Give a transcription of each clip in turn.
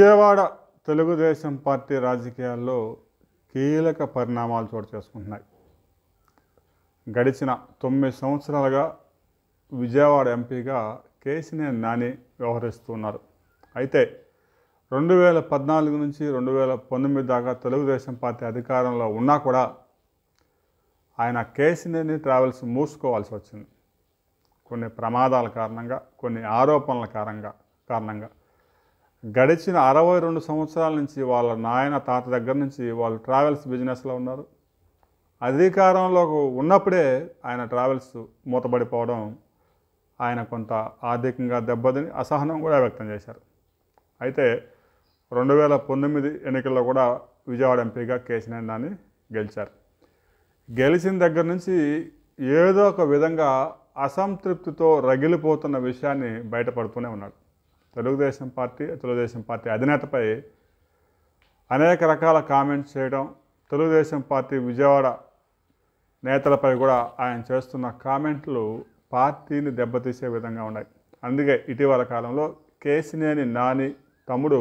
Vijayawada Telugu Desam party రాజకీయాల్లో కీలక పరిణామాలు చోటు చేసుకుంటున్నాయి గడిచిన తొమ్మిది సంవత్సరాలుగా విజయవాడ ఎంపీగా కేసినేని నాని వ్యవహరిస్తున్నారు అయితే రెండు వేల పద్నాలుగు నుంచి రెండు వేల పంతొమ్మిది దాకా తెలుగుదేశం పార్టీ అధికారంలో ఉన్నా కూడా ఆయన కేసినేని ట్రావెల్స్ మూసుకోవాల్సి వచ్చింది కొన్ని ప్రమాదాల కారణంగా కొన్ని ఆరోపణల కారణంగా కారణంగా గడిచిన అరవై రెండు సంవత్సరాల నుంచి వాళ్ళ నాయన తాత దగ్గర నుంచి వాళ్ళు ట్రావెల్స్ బిజినెస్లో ఉన్నారు అధికారంలో ఉన్నప్పుడే ఆయన ట్రావెల్స్ మూతబడిపోవడం ఆయన కొంత ఆర్థికంగా దెబ్బతిని అసహనం కూడా వ్యక్తం చేశారు అయితే రెండు వేల పంతొమ్మిది ఎన్నికల్లో కూడా విజయవాడ ఎంపీగా కేసీనేని నాని గెలిచారు గెలిచిన దగ్గర నుంచి ఏదో ఒక విధంగా అసంతృప్తితో రగిలిపోతున్న విషయాన్ని బయటపడుతూనే ఉన్నాడు తెలుగుదేశం పార్టీ తెలుగుదేశం పార్టీ అధినేతపై అనేక రకాల కామెంట్స్ చేయడం తెలుగుదేశం పార్టీ విజయవాడ నేతలపై కూడా ఆయన చేస్తున్న కామెంట్లు పార్టీని దెబ్బతీసే విధంగా ఉన్నాయి అందుకే ఇటీవల కాలంలో కేసినేని నాని తమ్ముడు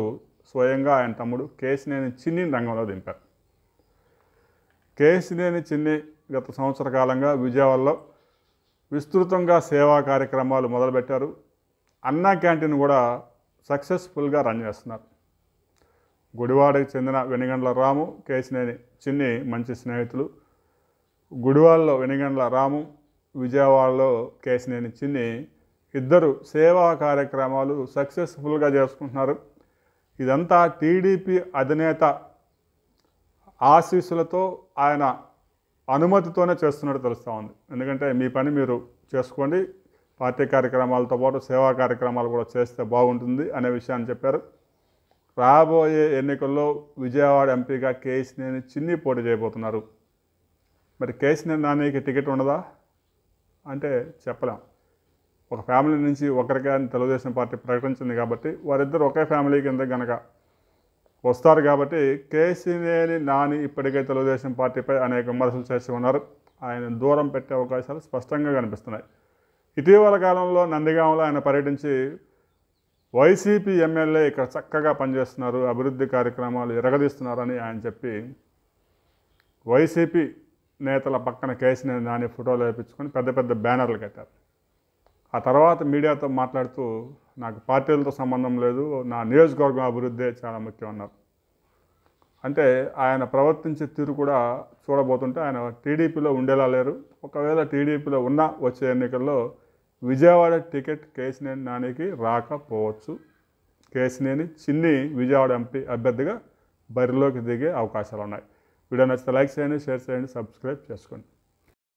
స్వయంగా ఆయన తమ్ముడు కేసినేని చిన్ని రంగంలో దింపారు కేసినేని చిన్ని గత సంవత్సర కాలంగా విజయవాడలో విస్తృతంగా సేవా కార్యక్రమాలు మొదలుపెట్టారు అన్నా క్యాంటీన్ కూడా సక్సెస్ఫుల్గా రన్ చేస్తున్నారు గుడివాడకు చెందిన వెనిగండ్ల రాము కేసినేని చిన్ని మంచి స్నేహితులు గుడివాడలో వెనిగండ్ల రాము విజయవాడలో కేసినేని చిన్ని ఇద్దరు సేవా కార్యక్రమాలు సక్సెస్ఫుల్గా చేసుకుంటున్నారు ఇదంతా టీడీపీ అధినేత ఆశీస్సులతో ఆయన అనుమతితోనే చేస్తున్నట్టు తెలుస్తూ ఉంది ఎందుకంటే మీ పని మీరు చేసుకోండి పార్టీ కార్యక్రమాలతో పాటు సేవా కార్యక్రమాలు కూడా చేస్తే బాగుంటుంది అనే విషయాన్ని చెప్పారు రాబోయే ఎన్నికల్లో విజయవాడ ఎంపీగా కేసినేని చిన్ని పోటీ చేయబోతున్నారు మరి కేసినేని నానికి టికెట్ ఉండదా అంటే చెప్పలేం ఒక ఫ్యామిలీ నుంచి ఒకరిగా తెలుగుదేశం పార్టీ ప్రకటించింది కాబట్టి వారిద్దరు ఒకే ఫ్యామిలీ కింద కనుక వస్తారు కాబట్టి కేసినేని నాని ఇప్పటికే తెలుగుదేశం పార్టీపై అనేక విమర్శలు చేసి ఉన్నారు ఆయన దూరం పెట్టే అవకాశాలు స్పష్టంగా కనిపిస్తున్నాయి ఇటీవల కాలంలో నందిగాంలో ఆయన పర్యటించి వైసీపీ ఎమ్మెల్యే ఇక్కడ చక్కగా పనిచేస్తున్నారు అభివృద్ధి కార్యక్రమాలు ఎరగదీస్తున్నారని ఆయన చెప్పి వైసీపీ నేతల పక్కన కేసీఆర్ నాని ఫోటోలు వేయించుకొని పెద్ద పెద్ద బ్యానర్లు కట్టారు ఆ తర్వాత మీడియాతో మాట్లాడుతూ నాకు పార్టీలతో సంబంధం లేదు నా నియోజకవర్గం అభివృద్ధి చాలా ముఖ్యం అన్నారు అంటే ఆయన ప్రవర్తించే తీరు కూడా చూడబోతుంటే ఆయన టీడీపీలో ఉండేలా లేరు ఒకవేళ టీడీపీలో ఉన్న వచ్చే ఎన్నికల్లో విజయవాడ టికెట్ కేసినేని నానికి రాకపోవచ్చు కేసినేని చిన్ని విజయవాడ ఎంపీ అభ్యర్థిగా బరిలోకి దిగే అవకాశాలు ఉన్నాయి వీడియో నచ్చితే లైక్ చేయండి షేర్ చేయండి సబ్స్క్రైబ్ చేసుకోండి